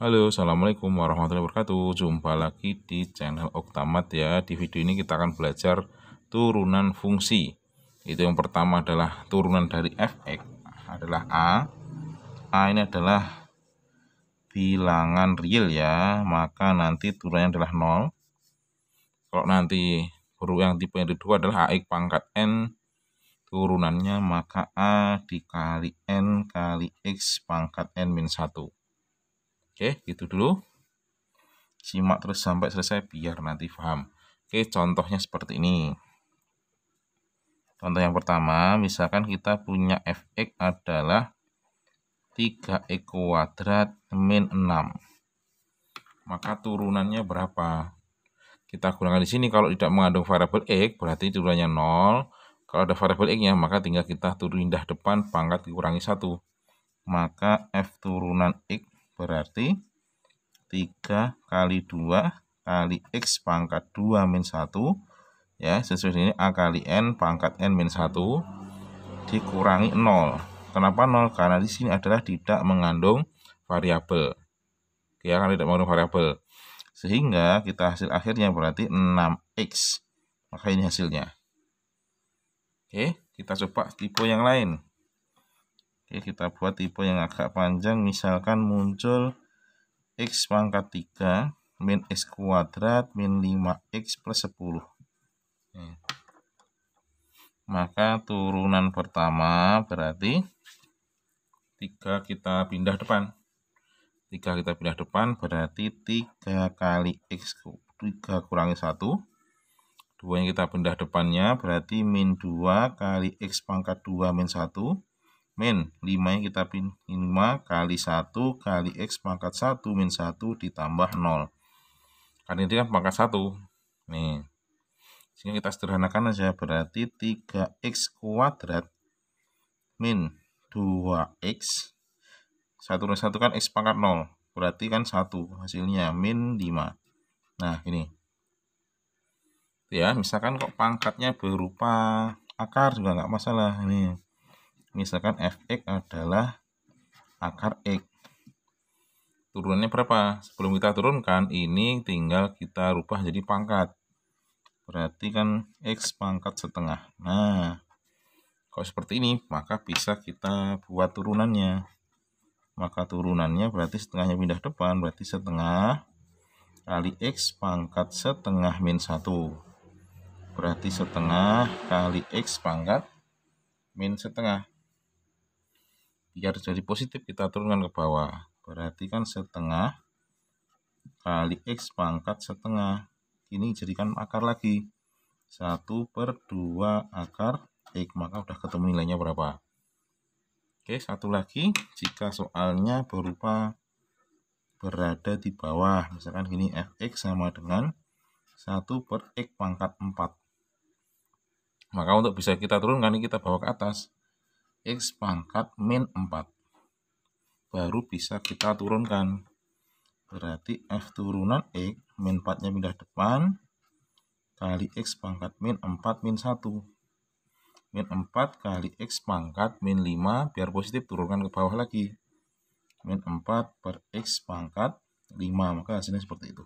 Halo, Assalamualaikum warahmatullahi wabarakatuh Jumpa lagi di channel Oktamat ya Di video ini kita akan belajar turunan fungsi Itu yang pertama adalah turunan dari fx adalah A A ini adalah bilangan real ya Maka nanti turunannya adalah 0 Kalau nanti huruf yang tipe yang kedua adalah AX pangkat N Turunannya maka A dikali N kali X pangkat N min 1 Oke, gitu dulu. Simak terus sampai selesai biar nanti paham. Oke, contohnya seperti ini. Contoh yang pertama, misalkan kita punya fx adalah 3e kuadrat min 6. Maka turunannya berapa? Kita gunakan di sini kalau tidak mengandung variabel x berarti turunannya 0. Kalau ada variabel x-nya maka tinggal kita turunin dah depan pangkat dikurangi 1. Maka f turunan x berarti 3 kali 2 kali X pangkat 2 min 1 ya sesuai ini A kali N pangkat N min 1 dikurangi 0 kenapa 0 karena di sini adalah tidak mengandung variabel ya karena tidak mengandung variabel sehingga kita hasil akhirnya berarti 6x maka ini hasilnya oke kita coba tipe yang lain Oke, kita buat tipe yang agak panjang. Misalkan muncul X pangkat 3 min X kuadrat min 5X plus 10. Oke. Maka turunan pertama berarti 3 kita pindah depan. 3 kita pindah depan berarti 3 kali X 3 kurangi 1 2 yang kita pindah depannya berarti min 2 kali X pangkat 2 min 1 min 5 kita pin 5 kali 1 kali x pangkat 1 min 1 ditambah 0 karena ini kan pangkat 1 nih sehingga kita sederhanakan aja berarti 3x kuadrat min 2x 1 dan 1 kan x pangkat 0 berarti kan 1 hasilnya min 5 nah ini ya misalkan kok pangkatnya berupa akar juga nggak masalah ini misalkan fx adalah akar x turunnya berapa sebelum kita turunkan ini tinggal kita rubah jadi pangkat berarti kan x pangkat setengah nah kalau seperti ini maka bisa kita buat turunannya maka turunannya berarti setengahnya pindah depan berarti setengah kali x pangkat setengah min 1 berarti setengah kali x pangkat min setengah biar jadi positif kita turunkan ke bawah berarti kan setengah kali X pangkat setengah ini jadikan akar lagi 1 per 2 akar X maka udah ketemu nilainya berapa Oke satu lagi jika soalnya berupa berada di bawah misalkan gini fx sama dengan 1 per x pangkat 4 maka untuk bisa kita turunkan kita bawa ke atas X pangkat min 4. Baru bisa kita turunkan. Berarti F turunan X, min 4-nya pindah depan, kali X pangkat min 4 min 1. Min 4 kali X pangkat min 5, biar positif turunkan ke bawah lagi. Min 4 per X pangkat 5, maka hasilnya seperti itu.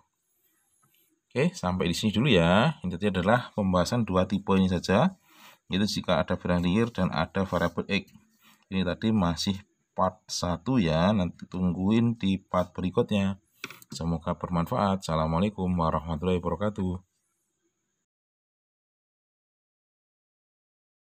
Oke, sampai di sini dulu ya. Intinya adalah pembahasan dua tipe ini saja itu jika ada berlinear dan ada variable x ini tadi masih part 1 ya nanti tungguin di part berikutnya semoga bermanfaat assalamualaikum warahmatullahi wabarakatuh